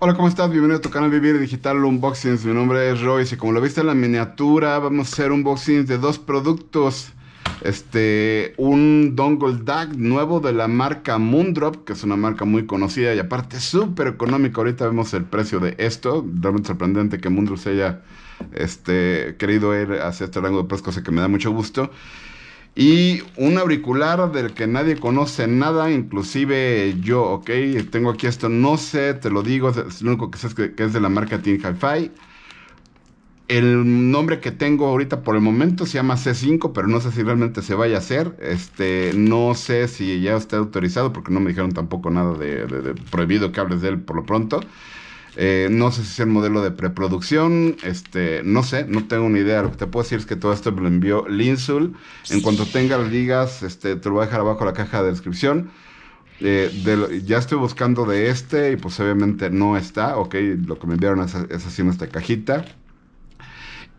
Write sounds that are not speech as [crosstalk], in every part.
Hola, ¿cómo estás? Bienvenido a tu canal Vivir Digital Unboxings. Mi nombre es Royce y como lo viste en la miniatura, vamos a hacer unboxings de dos productos. Este, un dongle DAC nuevo de la marca Moondrop, que es una marca muy conocida y aparte súper económica. Ahorita vemos el precio de esto. Realmente sorprendente que Moondrop se haya este, querido ir hacia este rango de precios, cosa que me da mucho gusto. Y un auricular del que nadie conoce nada, inclusive yo, ¿ok? Tengo aquí esto, no sé, te lo digo, es lo único que sé es que, es de la marca Team Hi-Fi. El nombre que tengo ahorita por el momento se llama C5, pero no sé si realmente se vaya a hacer. Este, no sé si ya está autorizado, porque no me dijeron tampoco nada de prohibido que hables de él por lo pronto. Eh, no sé si es el modelo de preproducción, este, no sé, no tengo ni idea. Lo que te puedo decir es que todo esto me lo envió Linsul. En cuanto tenga las ligas, este, te lo voy a dejar abajo en la caja de descripción. Eh, ya estoy buscando de este y pues obviamente no está, ok, lo que me enviaron es, así en esta cajita.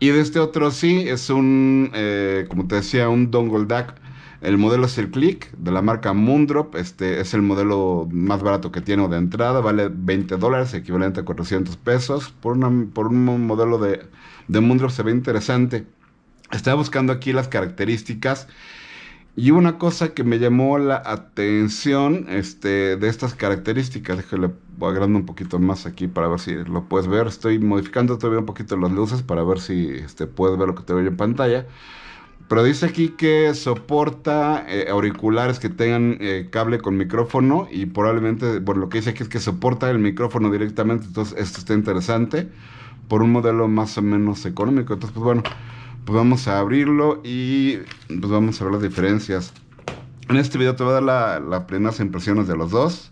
Y de este otro sí, es un, eh, como te decía, un Dongle Duck el modelo es el Click de la marca Moondrop. Este es el modelo más barato que tiene de entrada. Vale 20 dólares, equivalente a 400 pesos. Por, por un modelo de, de Moondrop se ve interesante. Estaba buscando aquí las características. Y una cosa que me llamó la atención este, de estas características, déjale agrando un poquito más aquí para ver si lo puedes ver. Estoy modificando todavía un poquito las luces para ver si este, puedes ver lo que te veo en pantalla. Pero dice aquí que soporta eh, auriculares que tengan eh, cable con micrófono y probablemente, por lo que dice aquí es que soporta el micrófono directamente, entonces esto está interesante por un modelo más o menos económico. Entonces, pues bueno, pues vamos a abrirlo y pues vamos a ver las diferencias. En este video te voy a dar las primeras impresiones de los dos.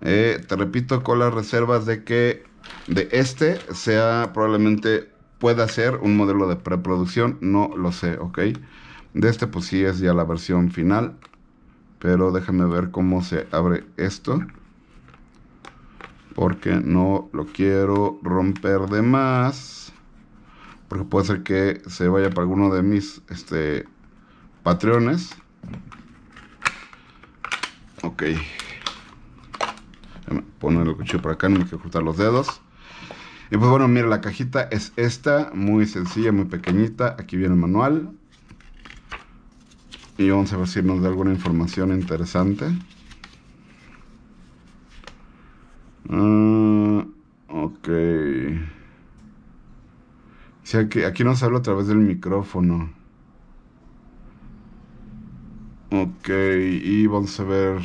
Eh, te repito con las reservas de que de este sea probablemente ¿Puede ser un modelo de preproducción, no lo sé, ¿ok? De este pues sí es ya la versión final, pero déjame ver cómo se abre esto. Porque no lo quiero romper de más. Porque puede ser que se vaya para alguno de mis este, patreones. Ok. Poner el cuchillo por acá, no me que cortar los dedos. Y pues bueno, mira, la cajita es esta, muy sencilla, muy pequeñita. Aquí viene el manual. Y vamos a ver si nos da alguna información interesante. Ah, ok. aquí, aquí nos habla a través del micrófono. Ok, y vamos a ver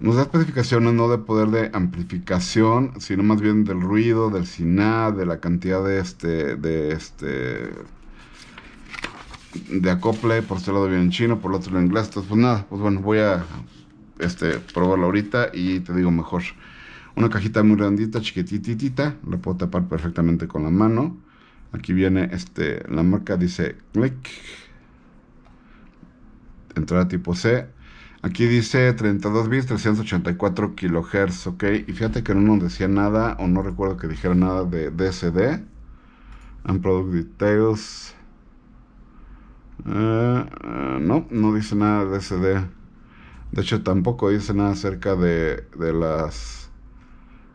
nos da especificaciones no de poder de amplificación, sino más bien del ruido, del siná, de la cantidad de este, de este, de acople, por este lado viene en chino, por el otro en inglés, entonces pues nada, pues bueno, voy a este, probarlo ahorita y te digo mejor. Una cajita muy grandita, chiquititita, la puedo tapar perfectamente con la mano. Aquí viene este, la marca dice click, entrada tipo C, Aquí dice 32 bits, 384 kilohertz, ok. Y fíjate que no nos decía nada, o no recuerdo que dijera nada de DSD. And Product Details. Eh, eh, no, no dice nada de DSD. De hecho, tampoco dice nada acerca de, las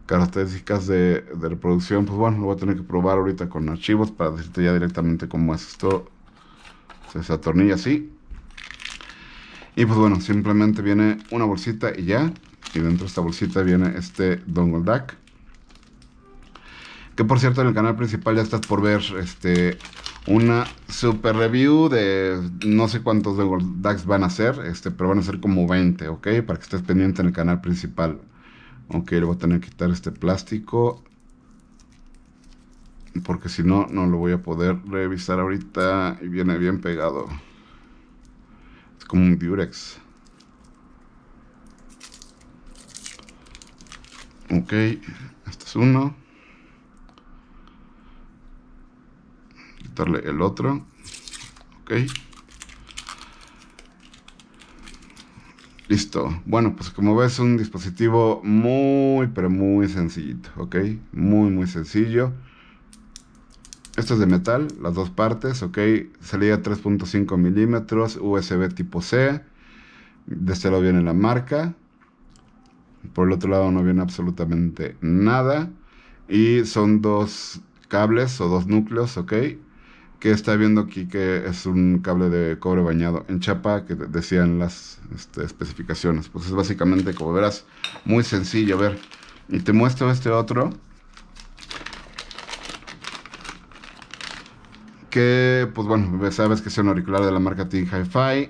características de, reproducción. Pues bueno, lo voy a tener que probar ahorita con archivos para decirte ya directamente cómo es esto. se atornilla así. Y pues bueno, simplemente viene una bolsita y ya. Y dentro de esta bolsita viene este Dongle Duck. Que por cierto, en el canal principal ya estás por ver este, una super review de no sé cuántos Dongle Ducks van a ser, este, pero van a ser como 20, ¿ok? Para que estés pendiente en el canal principal. Ok, le voy a tener que quitar este plástico. Porque si no, no lo voy a poder revisar ahorita. Y viene bien pegado como un burex, Ok, este es uno. Quitarle el otro. Ok. Listo. Bueno, pues como ves es un dispositivo muy, pero muy sencillito, ¿ok? Muy, muy sencillo. Esto es de metal, las dos partes, ok. Salida 3.5 milímetros, USB tipo C. De este lado viene la marca. Por el otro lado no viene absolutamente nada. Y son dos cables o dos núcleos, ok. Que está viendo aquí que es un cable de cobre bañado en chapa que decían las este, especificaciones. Pues es básicamente, como verás, muy sencillo. A ver, y te muestro este otro. que, pues bueno, sabes que es un auricular de la marca Ting Hi-Fi.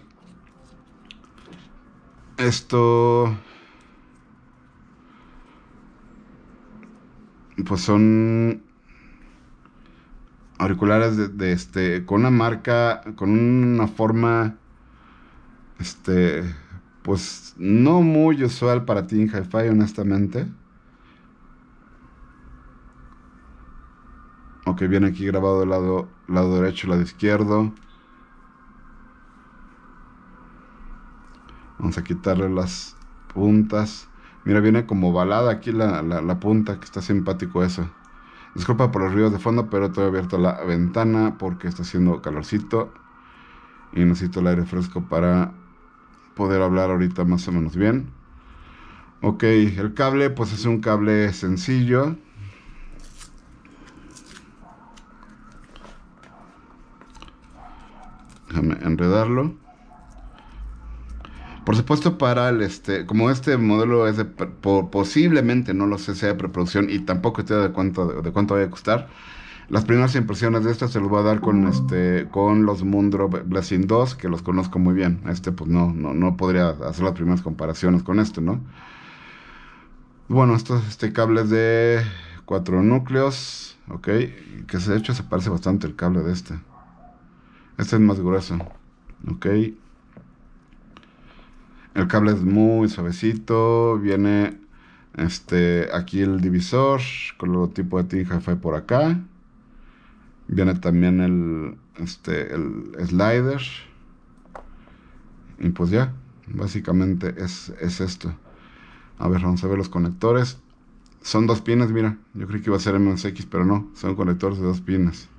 Esto... Pues son auriculares de, este con una marca con una forma este pues no muy usual para ti hi-fi honestamente que viene aquí grabado el lado, lado derecho y lado izquierdo. Vamos a quitarle las puntas. Mira, viene como balada aquí la, punta, que está simpático eso. Disculpa por los ruidos de fondo, pero estoy abierto la ventana porque está haciendo calorcito. Y necesito el aire fresco para poder hablar ahorita más o menos bien. Ok, el cable pues es un cable sencillo. enredarlo. Por supuesto, para el este, como este modelo es de, posiblemente, no lo sé, sea de preproducción y tampoco estoy de cuánto, de, cuánto vaya a costar. Las primeras impresiones de esto se los voy a dar con este, con los Mundro Blessing 2, que los conozco muy bien. Este, pues no, no, podría hacer las primeras comparaciones con este, ¿no? Bueno, estos este, cables de cuatro núcleos, ok, que de hecho se parece bastante el cable de este. Este es más grueso. Ok. El cable es muy suavecito. Viene este, aquí el divisor con el tipo de Team hi por acá. Viene también el, este, el slider. Y pues ya, básicamente es, es esto. A ver, vamos a ver los conectores. Son dos pines, mira. Yo creí que iba a ser MSX, pero no. Son conectores de dos pines.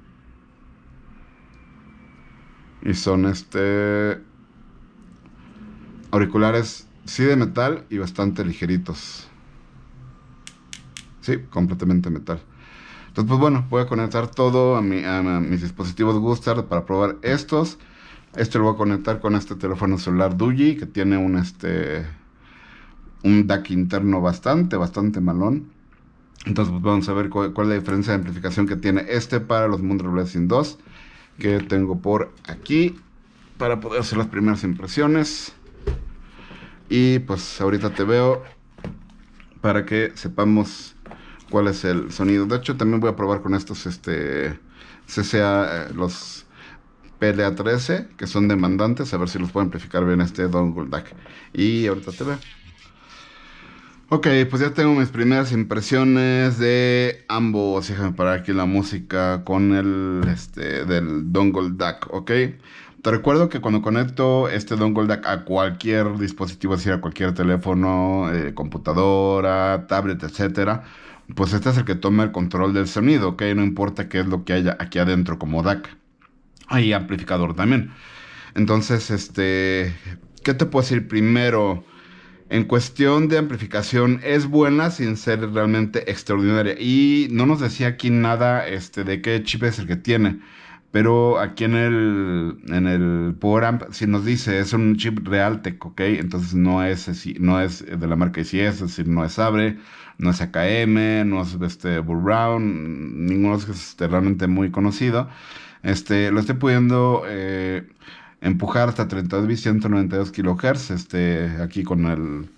Y son este. Auriculares, sí, de metal y bastante ligeritos. Sí, completamente metal. Entonces, pues bueno, voy a conectar todo a, mis dispositivos Gustard para probar estos. Este lo voy a conectar con este teléfono celular Duji, que tiene un este un DAC interno bastante, bastante malón. Entonces pues, vamos a ver cuál, es la diferencia de amplificación que tiene este para los Moon sin 2 que tengo por aquí para poder hacer las primeras impresiones. Y pues ahorita te veo para que sepamos cuál es el sonido. De hecho, también voy a probar con estos este CCA, eh, los PLA13, que son demandantes, a ver si los puedo amplificar bien este dongle DAC. Y ahorita te veo. Ok, pues ya tengo mis primeras impresiones de ambos. Déjame parar aquí la música con el este del Dongle DAC, ¿ok? Te recuerdo que cuando conecto este Dongle DAC a cualquier dispositivo, es decir, a cualquier teléfono, eh, computadora, tablet, etcétera, pues este es el que toma el control del sonido, ¿ok? No importa qué es lo que haya aquí adentro como DAC. Hay amplificador también. Entonces, este, ¿qué te puedo decir primero? en cuestión de amplificación es buena sin ser realmente extraordinaria. Y no nos decía aquí nada este, de qué chip es el que tiene. Pero aquí en el, en el Power Amp sí nos dice, es un chip Realtek, ¿ok? Entonces no es, no es de la marca ICS, es decir, no es Abre, no es AKM, no es este, Bull Brown, ninguno es este, realmente muy conocido. Este, lo estoy pudiendo... Eh, empujar hasta 32 192 kHz este aquí con el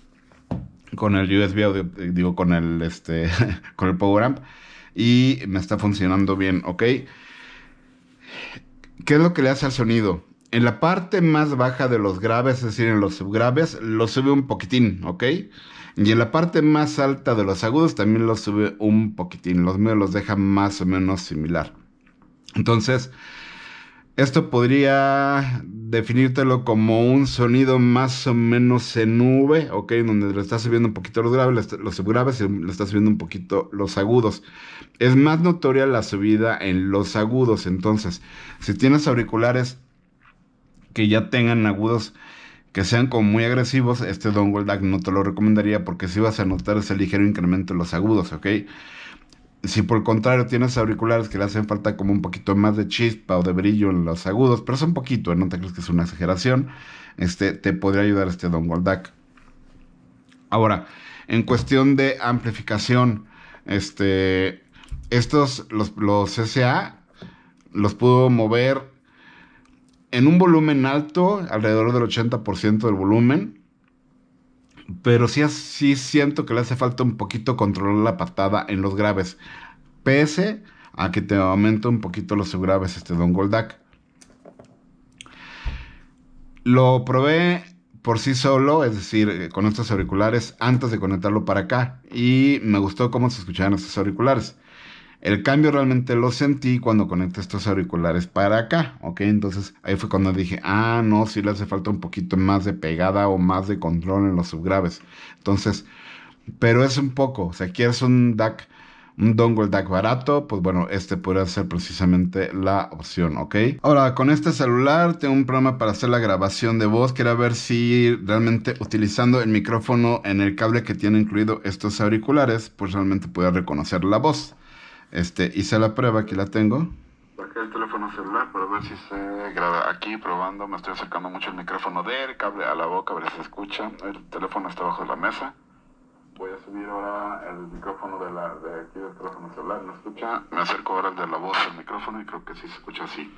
con el USB audio, eh, digo con el este [laughs] con el power amp y me está funcionando bien, ¿ok? ¿Qué es lo que le hace al sonido? En la parte más baja de los graves, es decir, en los subgraves, lo sube un poquitín, ¿ok? Y en la parte más alta de los agudos también lo sube un poquitín. Los medios los deja más o menos similar. Entonces, esto podría definírtelo como un sonido más o menos en nube, ¿ok? Donde le estás subiendo un poquito los graves, los subgraves y le estás subiendo un poquito los agudos. Es más notoria la subida en los agudos, entonces, si tienes auriculares que ya tengan agudos que sean como muy agresivos, este dongle DAC no te lo recomendaría porque si vas a notar ese ligero incremento en los agudos, ¿ok? Si por el contrario tienes auriculares que le hacen falta como un poquito más de chispa o de brillo en los agudos, pero es un poquito, no te crees que es una exageración, este, te podría ayudar este Don Duck Ahora, en cuestión de amplificación, este, estos, los, los SA, los pudo mover en un volumen alto, alrededor del 80% del volumen, pero sí, sí siento que le hace falta un poquito controlar la patada en los graves. Pese a que te aumenta un poquito los subgraves este Don Goldak. Lo probé por sí solo, es decir, eh, con estos auriculares antes de conectarlo para acá. Y me gustó cómo se escuchaban estos auriculares. El cambio realmente lo sentí cuando conecté estos auriculares para acá, ¿ok? Entonces ahí fue cuando dije, ah, no, sí le hace falta un poquito más de pegada o más de control en los subgraves. Entonces, pero es un poco, o sea, quieres un DAC, un dongle DAC barato, pues bueno, este puede ser precisamente la opción, ¿ok? Ahora, con este celular tengo un programa para hacer la grabación de voz. Quiero ver si realmente utilizando el micrófono en el cable que tiene incluido estos auriculares, pues realmente puedo reconocer la voz. Este, hice la prueba, aquí la tengo. Saqué el teléfono celular para ver si se graba. Aquí probando, me estoy acercando mucho el micrófono del cable a la boca, a ver si se escucha. El teléfono está bajo la mesa. Voy a subir ahora el micrófono de, la, de aquí del teléfono celular, ¿no escucha? Me acerco ahora el de la voz al micrófono y creo que sí se escucha así.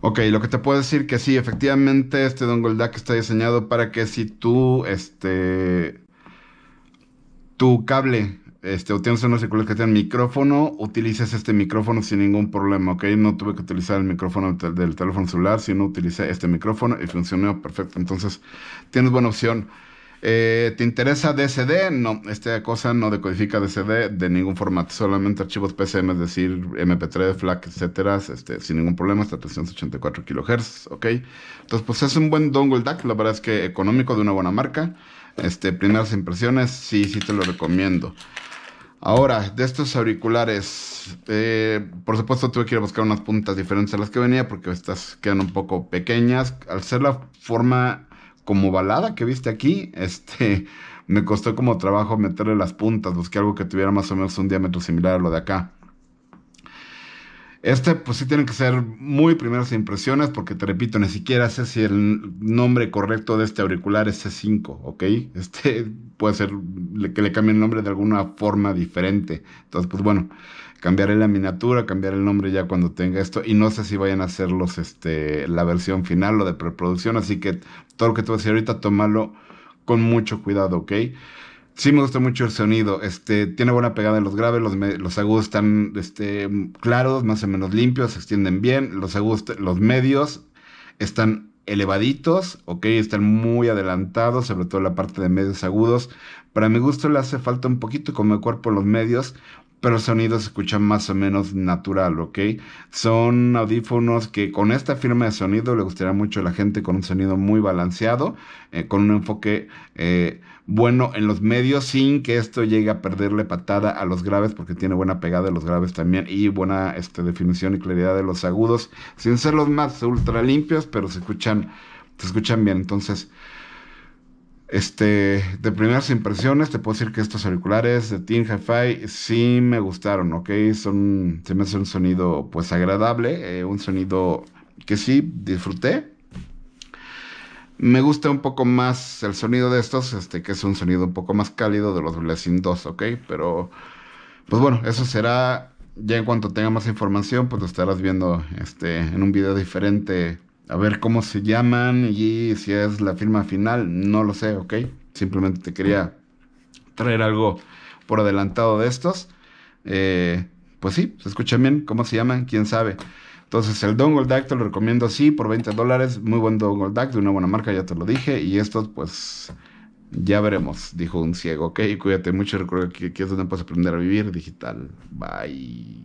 Ok, lo que te puedo decir que sí, efectivamente, este dongle DAC está diseñado para que si tú, este, tu cable este, tienes unos auriculares que tienen micrófono, utilizas este micrófono sin ningún problema, ¿ok? No tuve que utilizar el micrófono del, teléfono celular, sino utilicé este micrófono y funcionó perfecto. Entonces, tienes buena opción. Eh, ¿Te interesa DSD? No, esta cosa no decodifica DSD de ningún formato, solamente archivos PCM, es decir, MP3, FLAC, etcétera, este, sin ningún problema, hasta 384 kHz, ¿ok? Entonces, pues es un buen dongle DAC, la verdad es que económico, de una buena marca. Este, primeras impresiones, sí, sí te lo recomiendo. Ahora, de estos auriculares, eh, por supuesto tuve que ir a buscar unas puntas diferentes a las que venía porque estas quedan un poco pequeñas. Al ser la forma como balada que viste aquí, [laughs] este, me costó como trabajo meterle las puntas. Busqué algo que tuviera más o menos un diámetro similar a lo de acá. Este, pues sí tienen que ser muy primeras impresiones, porque te repito, ni siquiera sé si el nombre correcto de este auricular es C5, ¿ok? Este [laughs] puede ser que le cambie el nombre de alguna forma diferente. Entonces, pues bueno, cambiaré la miniatura, cambiaré el nombre ya cuando tenga esto. Y no sé si vayan a hacerlos este, la versión final o de preproducción. Así que todo lo que te voy a decir ahorita, tómalo con mucho cuidado, ¿ok? Sí, me gusta mucho el sonido. Este, tiene buena pegada en los graves, los, agudos están este, claros, más o menos limpios, se extienden bien. Los agudos, los medios están elevaditos, ok, están muy adelantados, sobre todo la parte de medios agudos. Para mi gusto le hace falta un poquito como el cuerpo en los medios, pero el sonido se escucha más o menos natural, ¿ok? Son audífonos que con esta firma de sonido le gustará mucho a la gente con un sonido muy balanceado, eh, con un enfoque eh, bueno en los medios sin que esto llegue a perderle patada a los graves porque tiene buena pegada de los graves también y buena este, definición y claridad de los agudos, sin ser los más ultra limpios, pero se escuchan, se escuchan bien. Entonces... Este, de primeras impresiones, te puedo decir que estos auriculares de Team Hi-Fi sí me gustaron, ¿ok? Son, se me hace un sonido pues agradable, eh, un sonido que sí disfruté. Me gusta un poco más el sonido de estos, este, que es un sonido un poco más cálido de los Blessing 2, ¿ok? Pero, pues bueno, eso será, ya en cuanto tenga más información, pues lo estarás viendo este, en un video diferente a ver cómo se llaman y si es la firma final, no lo sé, ¿ok? Simplemente te quería traer algo por adelantado de estos. Eh, pues sí, se escuchan bien, ¿cómo se llaman? ¿Quién sabe? Entonces el Dongle Duck te lo recomiendo así por 20 dólares, muy buen Dongle Duck de una buena marca, ya te lo dije, y estos pues ya veremos, dijo un ciego, ok, cuídate mucho, recuerda que aquí es donde puedes aprender a vivir digital, bye.